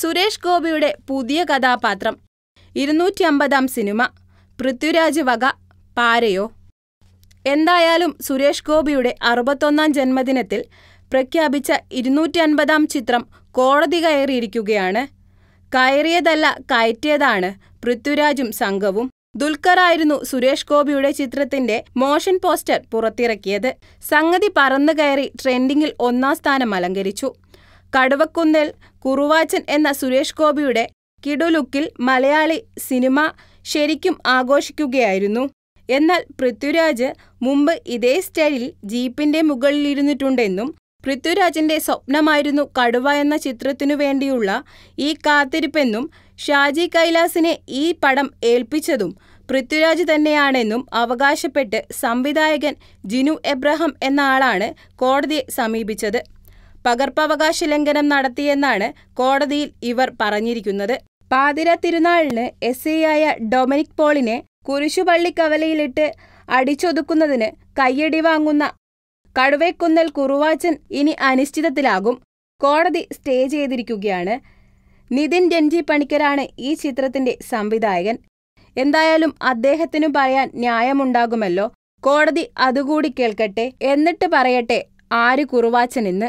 സുരേഷ് ഗോപിയുടെ പുതിയ കഥാപാത്രം ഇരുന്നൂറ്റി അമ്പതാം സിനിമ പൃഥ്വിരാജ് വക പാരയോ എന്തായാലും സുരേഷ് ഗോപിയുടെ അറുപത്തൊന്നാം ജന്മദിനത്തിൽ പ്രഖ്യാപിച്ച ഇരുന്നൂറ്റി അൻപതാം ചിത്രം കോടതി കയറിയിരിക്കുകയാണ് കയറിയതല്ല കയറ്റിയതാണ് പൃഥ്വിരാജും സംഘവും ദുൽഖറായിരുന്നു സുരേഷ് ഗോപിയുടെ ചിത്രത്തിന്റെ മോഷൻ പോസ്റ്റർ പുറത്തിറക്കിയത് സംഗതി പറന്നു കയറി ട്രെൻഡിങ്ങിൽ ഒന്നാം സ്ഥാനം അലങ്കരിച്ചു കടുവക്കുന്നിൽ കുറുവാച്ചൻ എന്ന സുരേഷ് ഗോപിയുടെ കിടുലുക്കിൽ മലയാളി സിനിമ ശരിക്കും ആഘോഷിക്കുകയായിരുന്നു എന്നാൽ പൃഥ്വിരാജ് മുമ്പ് ഇതേ സ്റ്റൈലിൽ ജീപ്പിന്റെ മുകളിലിരുന്നിട്ടുണ്ടെന്നും പൃഥ്വിരാജിന്റെ സ്വപ്നമായിരുന്നു കടുവ എന്ന ചിത്രത്തിനു വേണ്ടിയുള്ള ഈ കാത്തിരിപ്പെന്നും ഷാജി കൈലാസിനെ ഈ പടം ഏൽപ്പിച്ചതും പൃഥ്വിരാജ് തന്നെയാണെന്നും അവകാശപ്പെട്ട് സംവിധായകൻ ജിനു എബ്രഹാം എന്ന ആളാണ് കോടതിയെ സമീപിച്ചത് പകർപ്പവകാശ ലംഘനം നടത്തിയെന്നാണ് കോടതിയിൽ ഇവർ പറഞ്ഞിരിക്കുന്നത് പാതിര തിരുനാളിന് എസ് ഐയായ ഡൊമിനിക് പോളിനെ കവലയിലിട്ട് അടിച്ചൊതുക്കുന്നതിന് കയ്യടി വാങ്ങുന്ന കടുവേക്കുന്നൽ കുറുവാച്ചൻ ഇനി അനിശ്ചിതത്തിലാകും കോടതി സ്റ്റേ ചെയ്തിരിക്കുകയാണ് നിതിൻ രഞ്ജി പണിക്കരാണ് ഈ ചിത്രത്തിന്റെ സംവിധായകൻ എന്തായാലും അദ്ദേഹത്തിനു പറയാൻ ന്യായമുണ്ടാകുമല്ലോ കോടതി അതുകൂടി കേൾക്കട്ടെ എന്നിട്ട് പറയട്ടെ ആര് കുറുവാച്ചനെന്ന്